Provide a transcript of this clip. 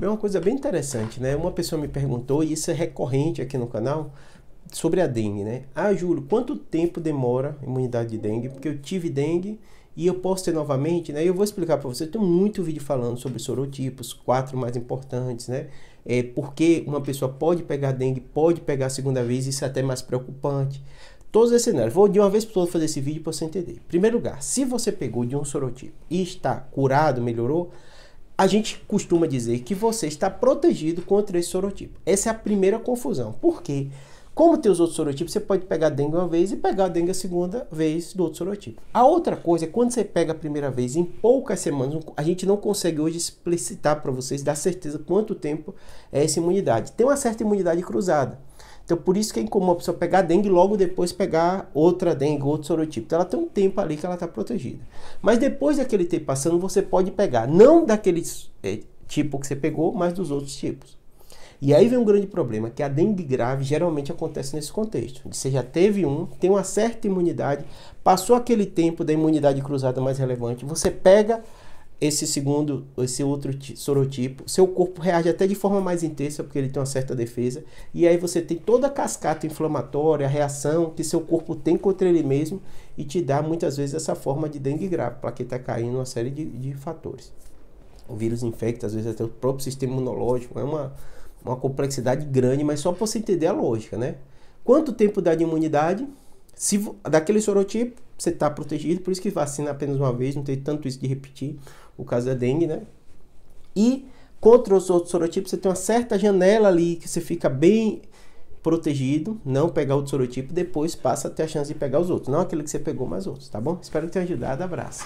É uma coisa bem interessante, né? Uma pessoa me perguntou, e isso é recorrente aqui no canal, sobre a dengue, né? Ah, Júlio, quanto tempo demora a imunidade de dengue? Porque eu tive dengue e eu posso ter novamente, né? Eu vou explicar para você. Tem muito vídeo falando sobre sorotipos, quatro mais importantes, né? É porque uma pessoa pode pegar dengue, pode pegar a segunda vez, isso é até mais preocupante. Todos esses cenários. Vou de uma vez por todas fazer esse vídeo para você entender. Primeiro lugar, se você pegou de um sorotipo e está curado, melhorou, a gente costuma dizer que você está protegido contra esse sorotipo. Essa é a primeira confusão. Por quê? Como tem os outros sorotipos, você pode pegar dengue uma vez e pegar dengue a segunda vez do outro sorotipo. A outra coisa é quando você pega a primeira vez, em poucas semanas, a gente não consegue hoje explicitar para vocês, dar certeza quanto tempo é essa imunidade. Tem uma certa imunidade cruzada. Então, por isso que é incomum a pessoa pegar dengue e logo depois pegar outra dengue, outro sorotipo. Então, ela tem um tempo ali que ela está protegida. Mas depois daquele tempo passando, você pode pegar, não daquele é, tipo que você pegou, mas dos outros tipos. E aí vem um grande problema, que a dengue grave geralmente acontece nesse contexto. Você já teve um, tem uma certa imunidade, passou aquele tempo da imunidade cruzada mais relevante, você pega esse segundo, esse outro sorotipo, seu corpo reage até de forma mais intensa, porque ele tem uma certa defesa, e aí você tem toda a cascata inflamatória, a reação que seu corpo tem contra ele mesmo, e te dá muitas vezes essa forma de dengue grave, plaqueta tá caindo, uma série de, de fatores. O vírus infecta, às vezes até o próprio sistema imunológico, é uma, uma complexidade grande, mas só para você entender a lógica, né? Quanto tempo dá de imunidade? Se, daquele sorotipo, você está protegido, por isso que vacina apenas uma vez, não tem tanto isso de repetir o caso da é dengue, né? E contra os outros sorotipos, você tem uma certa janela ali que você fica bem protegido, não pegar outro sorotipo, depois passa a ter a chance de pegar os outros, não aquele que você pegou, mas outros, tá bom? Espero ter ajudado, abraço.